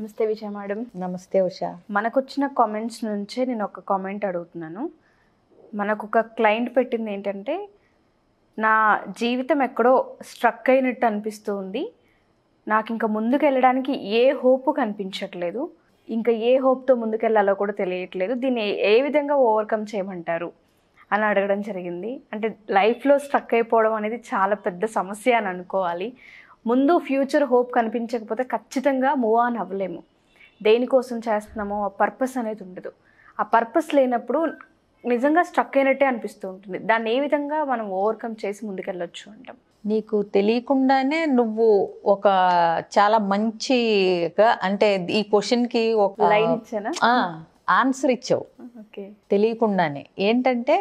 నమస్తే విజయ మేడం నమస్తే ఉష మనకు వచ్చిన కామెంట్స్ నుంచే నేను ఒక కామెంట్ అడుగుతున్నాను మనకు ఒక క్లయింట్ పెట్టింది ఏంటంటే నా జీవితం ఎక్కడో స్ట్రక్ అయినట్టు అనిపిస్తూ ఉంది నాకు ఇంకా ముందుకు వెళ్ళడానికి ఏ హోప్ కనిపించట్లేదు ఇంకా ఏ హోప్తో ముందుకెళ్ళాలో కూడా తెలియట్లేదు దీన్ని ఏ విధంగా ఓవర్కమ్ చేయమంటారు అని అడగడం జరిగింది అంటే లైఫ్లో స్ట్రక్ అయిపోవడం అనేది చాలా పెద్ద సమస్య అని అనుకోవాలి ముందు ఫ్యూచర్ హోప్ కనిపించకపోతే ఖచ్చితంగా మూవ్ ఆన్ అవ్వలేము దేనికోసం చేస్తున్నామో ఆ పర్పస్ అనేది ఉండదు ఆ పర్పస్ లేనప్పుడు నిజంగా స్ట్రక్ అయినట్టే అనిపిస్తూ ఉంటుంది దాన్ని ఏ విధంగా మనం ఓవర్కమ్ చేసి ముందుకెళ్ళొచ్చు అంటాం నీకు తెలియకుండానే నువ్వు ఒక చాలా మంచిగా అంటే ఈ క్వశ్చన్కి ఒక లైన్ ఇచ్చానా ఆన్సర్ ఇచ్చావు తెలియకుండానే ఏంటంటే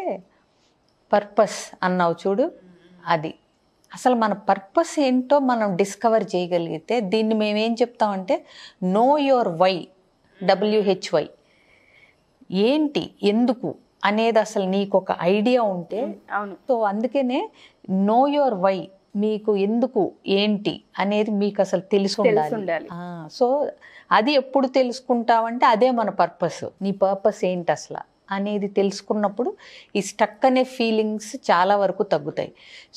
పర్పస్ అన్నావు చూడు అది అసలు మన పర్పస్ ఏంటో మనం డిస్కవర్ చేయగలిగితే దీన్ని మేమేం చెప్తామంటే నో యువర్ వై డబ్ల్యూహెచ్వై ఏంటి ఎందుకు అనేది అసలు నీకు ఒక ఐడియా ఉంటే అవును సో అందుకనే నో యువర్ వై మీకు ఎందుకు ఏంటి అనేది మీకు అసలు తెలిసి ఉండాలి సో అది ఎప్పుడు తెలుసుకుంటావంటే అదే మన పర్పస్ నీ పర్పస్ ఏంటి అసలు అనేది తెలుసుకున్నప్పుడు ఈ స్టక్ అనే ఫీలింగ్స్ చాలా వరకు తగ్గుతాయి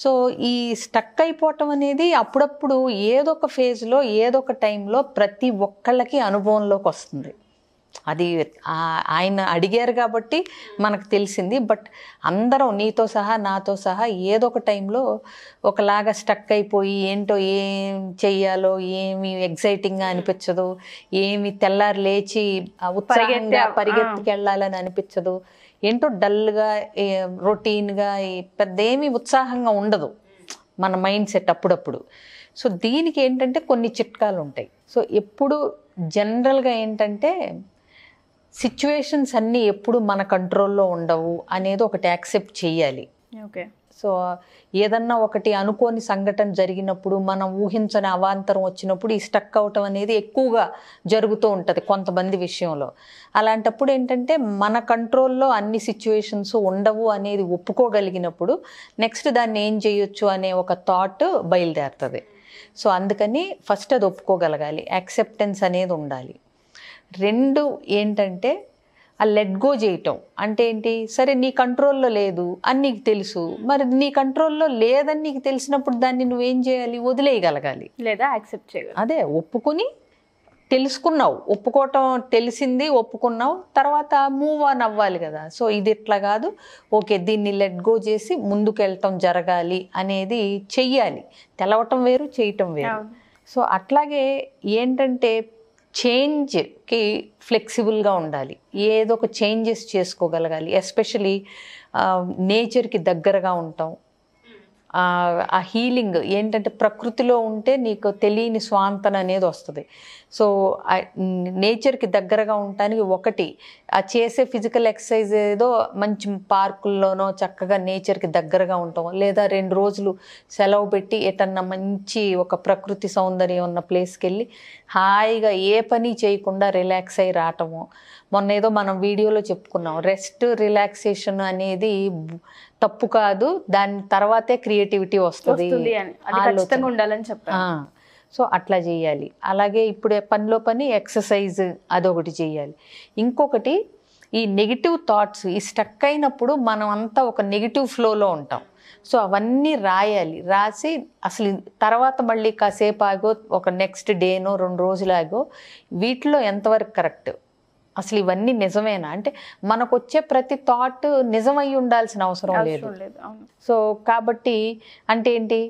సో ఈ స్టక్ అయిపోవటం అనేది అప్పుడప్పుడు ఏదొక ఫేజ్లో ఏదొక టైంలో ప్రతి ఒక్కళ్ళకి అనుభవంలోకి వస్తుంది అది ఆయన అడిగారు కాబట్టి మనకు తెలిసింది బట్ అందరం నీతో సహా నాతో సహా ఏదో ఒక టైంలో ఒకలాగా స్టక్ అయిపోయి ఏంటో ఏం చెయ్యాలో ఏమి ఎగ్జైటింగ్గా అనిపించదు ఏమి తెల్లారు లేచి ఉత్సాహంగా పరిగెత్తుకెళ్ళాలని అనిపించదు ఏంటో డల్గా రొటీన్గా పెద్ద ఏమి ఉత్సాహంగా ఉండదు మన మైండ్ సెట్ అప్పుడప్పుడు సో దీనికి ఏంటంటే కొన్ని చిట్కాలు ఉంటాయి సో ఎప్పుడు జనరల్గా ఏంటంటే సిచ్యువేషన్స్ అన్నీ ఎప్పుడు మన కంట్రోల్లో ఉండవు అనేది ఒకటి యాక్సెప్ట్ చేయాలి ఓకే సో ఏదన్నా ఒకటి అనుకోని సంఘటన జరిగినప్పుడు మనం ఊహించని అవాంతరం వచ్చినప్పుడు ఈ స్టక్ అవటం అనేది ఎక్కువగా జరుగుతూ ఉంటుంది కొంతమంది విషయంలో అలాంటప్పుడు ఏంటంటే మన కంట్రోల్లో అన్ని సిచ్యువేషన్స్ ఉండవు అనేది ఒప్పుకోగలిగినప్పుడు నెక్స్ట్ దాన్ని ఏం చేయొచ్చు అనే ఒక థాట్ బయలుదేరుతుంది సో అందుకని ఫస్ట్ అది ఒప్పుకోగలగాలి యాక్సెప్టెన్స్ అనేది ఉండాలి రెండు ఏంటంటే ఆ లెట్ గో చేయటం అంటే ఏంటి సరే నీ కంట్రోల్లో లేదు అని నీకు తెలుసు మరి నీ కంట్రోల్లో లేదని నీకు తెలిసినప్పుడు దాన్ని నువ్వేం చేయాలి వదిలేయగలగాలి లేదా యాక్సెప్ట్ చేయాలి అదే ఒప్పుకొని తెలుసుకున్నావు ఒప్పుకోవటం తెలిసింది ఒప్పుకున్నావు తర్వాత మూవ్ ఆన్ అవ్వాలి కదా సో ఇది ఇట్లా కాదు ఓకే దీన్ని లెట్ గో చేసి ముందుకెళ్ళటం జరగాలి అనేది చెయ్యాలి తెలవటం వేరు చేయటం వేరు సో అట్లాగే ఏంటంటే చేంజ్కి ఫ్లెక్సిబుల్గా ఉండాలి ఏదో ఒక చేంజెస్ చేసుకోగలగాలి ఎస్పెషలీ నేచర్కి దగ్గరగా ఉంటాం ఆ హీలింగ్ ఏంటంటే ప్రకృతిలో ఉంటే నీకు తెలియని స్వాంతన అనేది వస్తుంది సో నేచర్కి దగ్గరగా ఉండటానికి ఒకటి ఆ చేసే ఫిజికల్ ఎక్సర్సైజ్ ఏదో మంచి పార్కుల్లోనో చక్కగా నేచర్కి దగ్గరగా ఉంటాం లేదా రెండు రోజులు సెలవు పెట్టి ఎటన్నా మంచి ఒక ప్రకృతి సౌందర్యం ఉన్న ప్లేస్కి వెళ్ళి హాయిగా ఏ పని చేయకుండా రిలాక్స్ అయ్యి రావటము మొన్న ఏదో మనం వీడియోలో చెప్పుకున్నాం రెస్ట్ రిలాక్సేషన్ అనేది తప్పు కాదు దాని తర్వాతే క్రియేటివిటీ వస్తుంది ఉండాలని చెప్పాను సో అట్లా చేయాలి అలాగే ఇప్పుడు పనిలో పని ఎక్సర్సైజ్ అదొకటి చేయాలి ఇంకొకటి ఈ నెగిటివ్ థాట్స్ ఈ స్టక్ అయినప్పుడు మనం అంతా ఒక నెగిటివ్ ఫ్లోలో ఉంటాం సో అవన్నీ రాయాలి రాసి అసలు తర్వాత మళ్ళీ కాసేపు ఆగో ఒక నెక్స్ట్ డేనో రెండు రోజులు ఆగో వీటిలో ఎంతవరకు కరెక్ట్ అసలు ఇవన్నీ నిజమేనా అంటే మనకు వచ్చే ప్రతి థాట్ నిజమై ఉండాల్సిన అవసరం లేదు సో కాబట్టి అంటే ఏంటి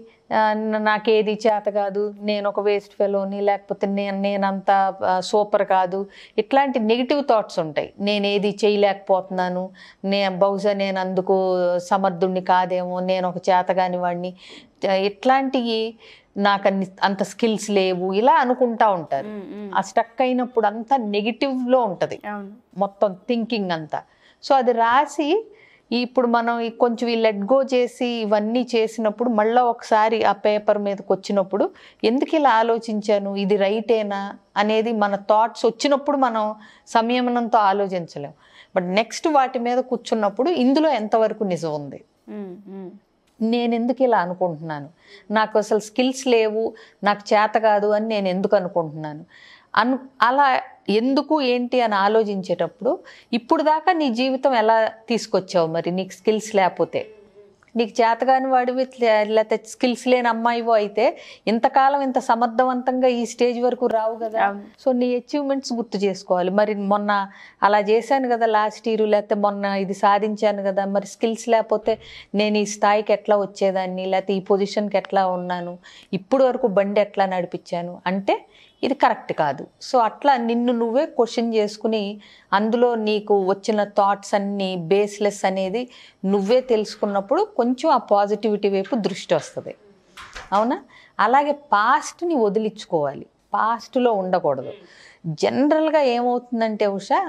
నాకేది చేత కాదు నేను ఒక వేస్ట్ ఫెలోని లేకపోతే నేను నేనంత సూపర్ కాదు ఇట్లాంటి నెగిటివ్ థాట్స్ ఉంటాయి నేనేది చేయలేకపోతున్నాను నే బహుశా నేను అందుకు సమర్థుణ్ణి కాదేమో నేను ఒక చేతగాని వాడిని ఇట్లాంటివి నాకు అన్ని అంత స్కిల్స్ లేవు ఇలా అనుకుంటా ఉంటారు ఆ స్టక్ అయినప్పుడు అంతా నెగిటివ్లో ఉంటుంది మొత్తం థింకింగ్ అంతా సో అది రాసి ఇప్పుడు మనం కొంచెం ఈ లెట్ గో చేసి ఇవన్నీ చేసినప్పుడు మళ్ళీ ఒకసారి ఆ పేపర్ మీదకి వచ్చినప్పుడు ఎందుకు ఇలా ఆలోచించాను ఇది రైటేనా అనేది మన థాట్స్ వచ్చినప్పుడు మనం సంయమనంతో ఆలోచించలేము బట్ నెక్స్ట్ వాటి మీద కూర్చున్నప్పుడు ఇందులో ఎంతవరకు నిజం ఉంది నేను ఎందుకు ఇలా అనుకుంటున్నాను నాకు అసలు స్కిల్స్ లేవు నాకు చేత కాదు అని నేను ఎందుకు అనుకుంటున్నాను అను అలా ఎందుకు ఏంటి అని ఆలోచించేటప్పుడు ఇప్పుడు దాకా నీ జీవితం ఎలా తీసుకొచ్చావు మరి నీకు స్కిల్స్ లేకపోతే నీకు చేతగాని వాడివి లేకపోతే స్కిల్స్ లేని అమ్మాయివో అయితే ఇంతకాలం ఇంత సమర్థవంతంగా ఈ స్టేజ్ వరకు రావు కదా సో నీ అచీవ్మెంట్స్ గుర్తు చేసుకోవాలి మరి మొన్న అలా చేశాను కదా లాస్ట్ ఇయర్ లేకపోతే మొన్న ఇది సాధించాను కదా మరి స్కిల్స్ లేకపోతే నేను ఈ స్థాయికి ఎట్లా వచ్చేదాన్ని లేకపోతే ఈ పొజిషన్కి ఎట్లా ఉన్నాను ఇప్పుడు వరకు బండి ఎట్లా నడిపించాను అంటే ఇది కరెక్ట్ కాదు సో అట్లా నిన్ను నువ్వే క్వశ్చన్ చేసుకుని అందులో నీకు వచ్చిన థాట్స్ అన్నీ బేస్లెస్ అనేది నువ్వే తెలుసుకున్నప్పుడు కొంచెం ఆ పాజిటివిటీ వైపు దృష్టి వస్తుంది అవునా అలాగే పాస్ట్ని వదిలించుకోవాలి పాస్ట్లో ఉండకూడదు జనరల్గా ఏమవుతుందంటే ఉషా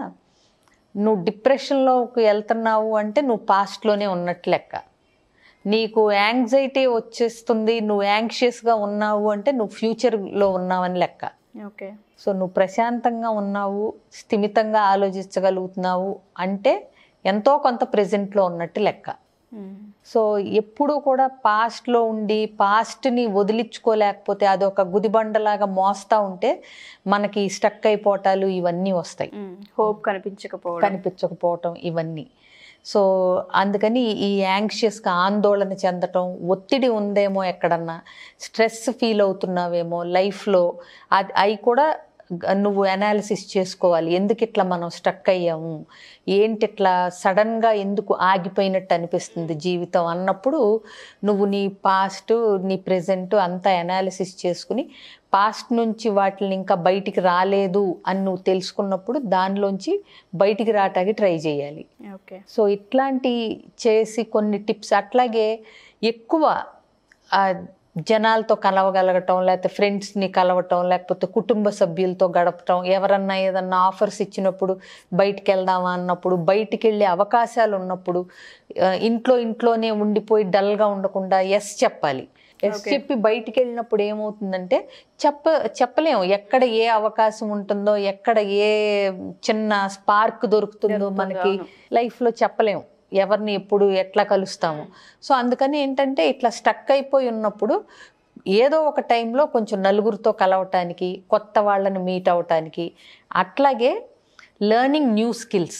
నువ్వు డిప్రెషన్లోకి వెళ్తున్నావు అంటే నువ్వు పాస్ట్లోనే ఉన్నట్టు లెక్క నీకు యాంగ్జైటీ వచ్చేస్తుంది నువ్వు యాంగ్షియస్గా ఉన్నావు అంటే నువ్వు ఫ్యూచర్లో ఉన్నావని లెక్క ఓకే సో నువ్వు ప్రశాంతంగా ఉన్నావు స్థిమితంగా ఆలోచించగలుగుతున్నావు అంటే ఎంతో కొంత ప్రజెంట్లో ఉన్నట్టు లెక్క సో ఎప్పుడూ కూడా పాస్ట్లో ఉండి పాస్ట్ని వదిలించుకోలేకపోతే అదొక గుదిబండలాగా మోస్తూ ఉంటే మనకి స్టక్ అయిపోవటాలు ఇవన్నీ వస్తాయి హోప్ కనిపించకపోవడం కనిపించకపోవటం ఇవన్నీ సో అందుకని ఈ యాంగ్షియస్గా ఆందోళన చెందటం ఒత్తిడి ఉందేమో ఎక్కడన్నా స్ట్రెస్ ఫీల్ అవుతున్నావేమో లైఫ్లో అది అవి కూడా నువ్వు అనాలిసిస్ చేసుకోవాలి ఎందుకు ఇట్లా మనం స్టక్ అయ్యాము ఏంటి ఇట్లా సడన్గా ఎందుకు ఆగిపోయినట్టు అనిపిస్తుంది జీవితం అన్నప్పుడు నువ్వు నీ పాస్ట్ నీ ప్రజెంట్ అంతా అనాలిసిస్ చేసుకుని పాస్ట్ నుంచి వాటిని ఇంకా బయటికి రాలేదు అని నువ్వు తెలుసుకున్నప్పుడు దానిలోంచి బయటికి రావటానికి ట్రై చేయాలి ఓకే సో ఇట్లాంటి చేసి కొన్ని టిప్స్ అట్లాగే ఎక్కువ జనాలతో కలవగలగటం లేకపోతే ఫ్రెండ్స్ని కలవటం లేకపోతే కుటుంబ సభ్యులతో గడపటం ఎవరన్నా ఏదన్నా ఆఫర్స్ ఇచ్చినప్పుడు బయటికి వెళ్దామా అన్నప్పుడు బయటికి వెళ్ళే అవకాశాలు ఉన్నప్పుడు ఇంట్లో ఇంట్లోనే ఉండిపోయి డల్గా ఉండకుండా ఎస్ చెప్పాలి ఎస్ చెప్పి బయటికి వెళ్ళినప్పుడు ఏమవుతుందంటే చెప్ప చెప్పలేము ఎక్కడ ఏ అవకాశం ఉంటుందో ఎక్కడ ఏ చిన్న స్పార్క్ దొరుకుతుందో మనకి లైఫ్లో చెప్పలేము ఎవరిని ఎప్పుడు ఎట్లా కలుస్తాము సో అందుకని ఏంటంటే ఇట్లా స్టక్ అయిపోయి ఉన్నప్పుడు ఏదో ఒక టైంలో కొంచెం నలుగురితో కలవటానికి కొత్త వాళ్ళని మీట్ అవటానికి అట్లాగే లెర్నింగ్ న్యూ స్కిల్స్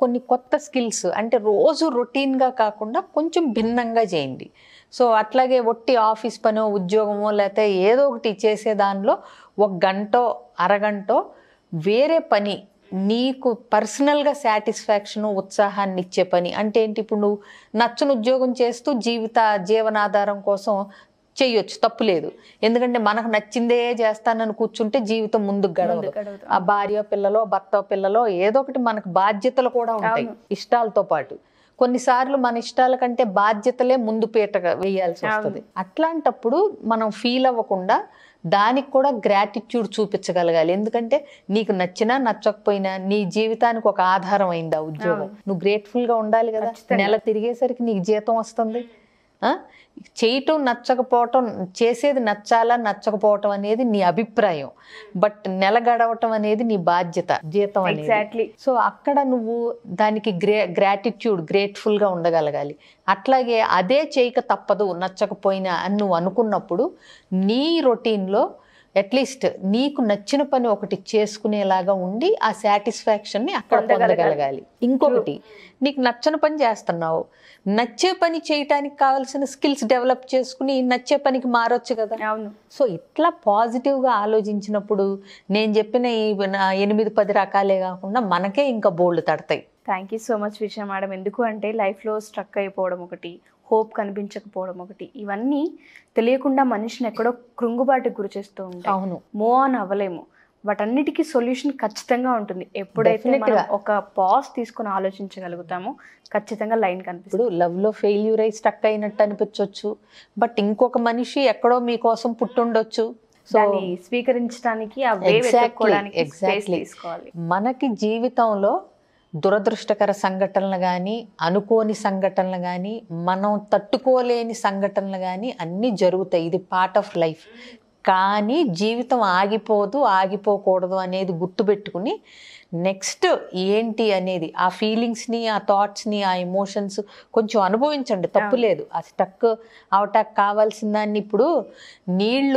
కొన్ని కొత్త స్కిల్స్ అంటే రోజు రొటీన్గా కాకుండా కొంచెం భిన్నంగా చేయండి సో అట్లాగే ఒట్టి ఆఫీస్ పనో ఉద్యోగమో లేకపోతే ఏదో ఒకటి చేసే దానిలో ఒక గంటో అరగంటో వేరే పని నీకు పర్సనల్గా సాటిస్ఫాక్షన్ ఉత్సాహాన్ని ఇచ్చే పని అంటే ఏంటి ఇప్పుడు నువ్వు నచ్చని ఉద్యోగం చేస్తూ జీవిత జీవనాధారం కోసం చేయొచ్చు తప్పు లేదు ఎందుకంటే మనకు నచ్చిందే చేస్తానని కూర్చుంటే జీవితం ముందుకు గడవదు ఆ భార్య పిల్లలో భర్త పిల్లలో ఏదో ఒకటి మనకు బాధ్యతలు కూడా ఉంటాయి ఇష్టాలతో పాటు కొన్నిసార్లు మన ఇష్టాల కంటే బాధ్యతలే ముందు పీట వేయాల్సి వస్తుంది అట్లాంటప్పుడు మనం ఫీల్ అవ్వకుండా దానికి కూడా గ్రాటిట్యూడ్ చూపించగలగాలి ఎందుకంటే నీకు నచ్చినా నచ్చకపోయినా నీ జీవితానికి ఒక ఆధారం అయింది ఆ ఉద్యోగం నువ్వు గ్రేట్ఫుల్ గా ఉండాలి కదా నెల తిరిగేసరికి నీకు జీతం వస్తుంది చేయటం నచ్చకపోవటం చేసేది నచ్చాలా నచ్చకపోవటం అనేది నీ అభిప్రాయం బట్ నెల గడవటం అనేది నీ బాధ్యత జీతం ఎగ్జాక్ట్లీ సో అక్కడ నువ్వు దానికి గ్రే గ్రాటిట్యూడ్ గ్రేట్ఫుల్గా ఉండగలగాలి అట్లాగే అదే చేయక తప్పదు నచ్చకపోయినా అని నువ్వు అనుకున్నప్పుడు నీ రొటీన్లో అట్లీస్ట్ నీకు నచ్చిన పని ఒకటి చేసుకునేలాగా ఉండి ఆ సాటిస్ఫాక్షన్ని అక్కడ పొందగలగాలి ఇంకొకటి నీకు నచ్చని పని చేస్తున్నావు నచ్చే పని చేయటానికి కావాల్సిన స్కిల్స్ డెవలప్ చేసుకుని నచ్చే పనికి మారొచ్చు కదా అవును సో ఇట్లా పాజిటివ్గా ఆలోచించినప్పుడు నేను చెప్పిన ఈ ఎనిమిది పది రకాలే కాకుండా మనకే ఇంకా బోల్డ్ తడతాయి థ్యాంక్ యూ సో మచ్ విషయం మేడం ఎందుకు అంటే లైఫ్లో స్ట్రక్ అయిపోవడం ఒకటి హోప్ కనిపించకపోవడం ఒకటి ఇవన్నీ తెలియకుండా మనిషిని ఎక్కడో కృంగుబాటు గురి చేస్తూ ఉంటాయి అవును మో అని అవ్వలేము వాటన్నిటికీ సొల్యూషన్ ఖచ్చితంగా ఉంటుంది ఎప్పుడైతే ఒక పాజ్ తీసుకుని ఆలోచించగలుగుతామో ఖచ్చితంగా లైన్ కనిపిస్తుంది లవ్లో ఫెయిల్యూర్ అయి స్టక్ అయినట్టు అనిపించవచ్చు బట్ ఇంకొక మనిషి ఎక్కడో మీకోసం పుట్టుండొచ్చు సో స్వీకరించడానికి మనకి జీవితంలో దురదృష్టకర సంఘటనలు కానీ అనుకోని సంఘటనలు కానీ మనం తట్టుకోలేని సంఘటనలు కానీ అన్నీ జరుగుతాయి ఇది పార్ట్ ఆఫ్ లైఫ్ కానీ జీవితం ఆగిపోదు ఆగిపోకూడదు అనేది గుర్తుపెట్టుకుని నెక్స్ట్ ఏంటి అనేది ఆ ఫీలింగ్స్ని ఆ థాట్స్ని ఆ ఎమోషన్స్ కొంచెం అనుభవించండి తప్పు లేదు ఆ స్టక్ అవటాక్ కావాల్సిన దాన్ని ఇప్పుడు నీళ్లు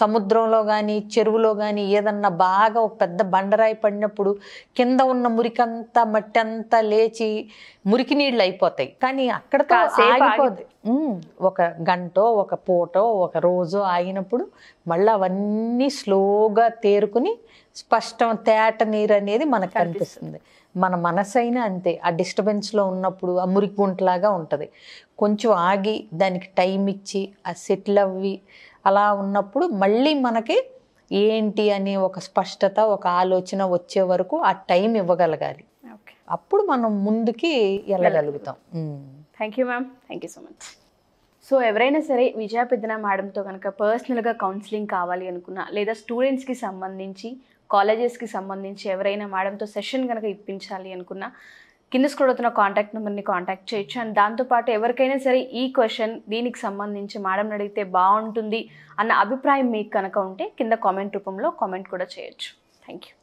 సముద్రంలో కానీ చెరువులో కానీ ఏదన్నా బాగా ఒక పెద్ద బండరాయి పడినప్పుడు కింద ఉన్న మురికంతా మట్టి అంతా లేచి మురికి నీళ్ళు అయిపోతాయి కానీ అక్కడతో ఆగిపోద్ది ఒక గంట ఒక పూట ఒక రోజు ఆగినప్పుడు మళ్ళీ అవన్నీ స్లోగా తేరుకుని స్పష్టం తేట నీరు అనేది మనకు కనిపిస్తుంది మన మనసు అయినా అంతే ఆ డిస్టర్బెన్స్లో ఉన్నప్పుడు ఆ మురికి గుంటలాగా ఉంటుంది కొంచెం ఆగి దానికి టైం ఇచ్చి ఆ సెటిల్ అవ్వి అలా ఉన్నప్పుడు మళ్ళీ మనకి ఏంటి అని ఒక స్పష్టత ఒక ఆలోచన వచ్చే వరకు ఆ టైం ఇవ్వగలగాలి అప్పుడు మనం ముందుకి వెళ్ళగలుగుతాం thank you ma'am thank you so much so ఎవరైనా సరే విజయ పెద్దన మేడంతో కనుక పర్సనల్గా కౌన్సిలింగ్ కావాలి అనుకున్నా లేదా స్టూడెంట్స్కి సంబంధించి కాలేజెస్కి సంబంధించి ఎవరైనా మేడంతో సెషన్ కనుక ఇప్పించాలి అనుకున్నా కింద స్క్రోల్ అవుతున్న కాంటాక్ట్ నెంబర్ని కాంటాక్ట్ చేయొచ్చు అండ్ దాంతోపాటు ఎవరికైనా సరే ఈ క్వశ్చన్ దీనికి సంబంధించి మేడం అడిగితే బాగుంటుంది అన్న అభిప్రాయం మీకు కనుక ఉంటే కింద కామెంట్ రూపంలో కామెంట్ కూడా చేయొచ్చు థ్యాంక్ యూ